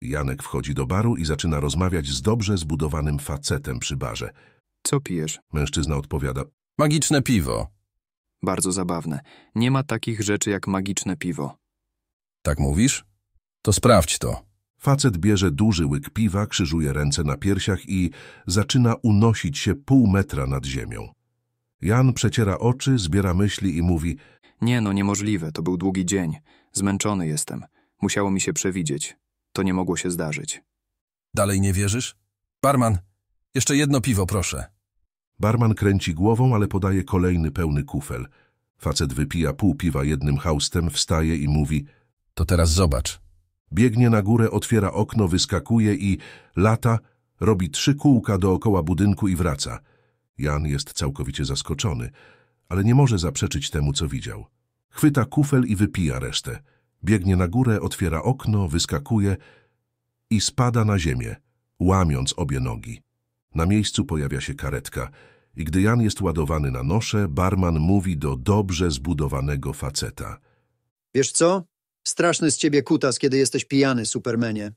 Janek wchodzi do baru i zaczyna rozmawiać z dobrze zbudowanym facetem przy barze. Co pijesz? Mężczyzna odpowiada. Magiczne piwo. Bardzo zabawne. Nie ma takich rzeczy jak magiczne piwo. Tak mówisz? To sprawdź to. Facet bierze duży łyk piwa, krzyżuje ręce na piersiach i zaczyna unosić się pół metra nad ziemią. Jan przeciera oczy, zbiera myśli i mówi Nie no, niemożliwe, to był długi dzień. Zmęczony jestem. Musiało mi się przewidzieć. To nie mogło się zdarzyć. Dalej nie wierzysz? Barman, jeszcze jedno piwo, proszę. Barman kręci głową, ale podaje kolejny pełny kufel. Facet wypija pół piwa jednym haustem, wstaje i mówi To teraz zobacz. Biegnie na górę, otwiera okno, wyskakuje i lata, robi trzy kółka dookoła budynku i wraca. Jan jest całkowicie zaskoczony, ale nie może zaprzeczyć temu, co widział. Chwyta kufel i wypija resztę. Biegnie na górę, otwiera okno, wyskakuje i spada na ziemię, łamiąc obie nogi. Na miejscu pojawia się karetka i gdy Jan jest ładowany na nosze, barman mówi do dobrze zbudowanego faceta. Wiesz co? Straszny z ciebie kutas, kiedy jesteś pijany, Supermanie.